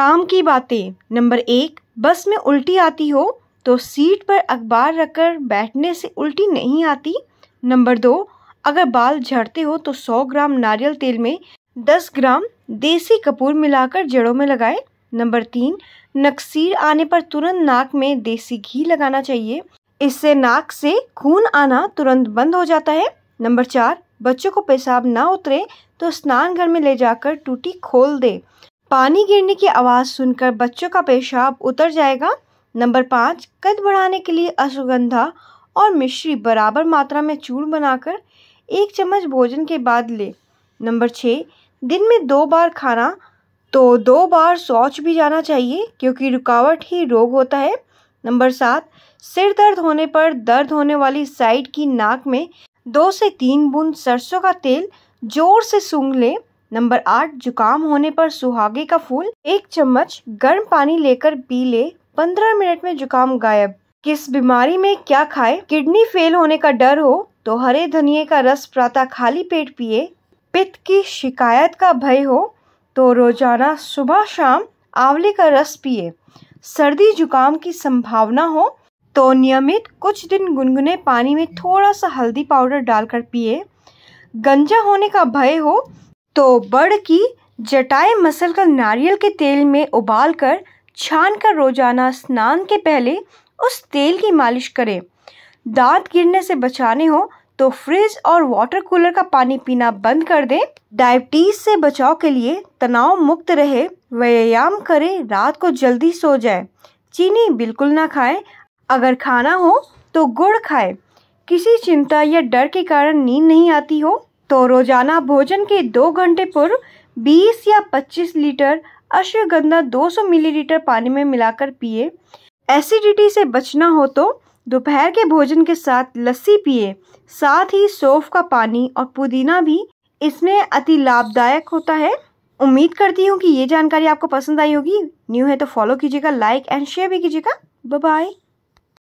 काम की बातें नंबर एक बस में उल्टी आती हो तो सीट पर अखबार रखकर बैठने से उल्टी नहीं आती नंबर दो अगर बाल झड़ते हो तो 100 ग्राम नारियल तेल में 10 ग्राम देसी कपूर मिलाकर जड़ों में लगाए नंबर तीन नक्सीर आने पर तुरंत नाक में देसी घी लगाना चाहिए इससे नाक से खून आना तुरंत बंद हो जाता है नंबर चार बच्चों को पेशाब ना उतरे तो स्नान घर में ले जाकर टूटी खोल दे पानी गिरने की आवाज़ सुनकर बच्चों का पेशाब उतर जाएगा नंबर पाँच कद बढ़ाने के लिए अश्वगंधा और मिश्री बराबर मात्रा में चूर्ण बनाकर एक चम्मच भोजन के बाद ले नंबर छः दिन में दो बार खाना तो दो बार शौच भी जाना चाहिए क्योंकि रुकावट ही रोग होता है नंबर सात सिर दर्द होने पर दर्द होने वाली साइड की नाक में दो से तीन बूंद सरसों का तेल जोर से सूंघ लें नंबर आठ जुकाम होने पर सुहागे का फूल एक चम्मच गर्म पानी लेकर पी ले पंद्रह मिनट में जुकाम गायब किस बीमारी में क्या खाए किडनी फेल होने का डर हो तो हरे धनिए का रस प्रातः खाली पेट पिए पित्त की शिकायत का भय हो तो रोजाना सुबह शाम आंवले का रस पिए सर्दी जुकाम की संभावना हो तो नियमित कुछ दिन गुनगुने पानी में थोड़ा सा हल्दी पाउडर डालकर पिए गंजा होने का भय हो तो बड़ की जटाई मसल का नारियल के तेल में उबाल कर छान कर रोजाना स्नान के पहले उस तेल की मालिश करें दांत गिरने से बचाने हो तो फ्रिज और वाटर कूलर का पानी पीना बंद कर दें डायबिटीज से बचाव के लिए तनाव मुक्त रहे व्यायाम करें रात को जल्दी सो जाए चीनी बिल्कुल ना खाएं अगर खाना हो तो गुड़ खाएं किसी चिंता या डर के कारण नींद नहीं आती हो तो रोजाना भोजन के दो घंटे पूर्व 20 या 25 लीटर अश्वगंधा 200 मिलीलीटर पानी में मिलाकर पिए एसिडिटी से बचना हो तो दोपहर के भोजन के साथ लस्सी पिए साथ ही सौफ का पानी और पुदीना भी इसमें अति लाभदायक होता है उम्मीद करती हूँ कि ये जानकारी आपको पसंद आई होगी न्यू है तो फॉलो कीजिएगा लाइक एंड शेयर भी कीजिएगा बाय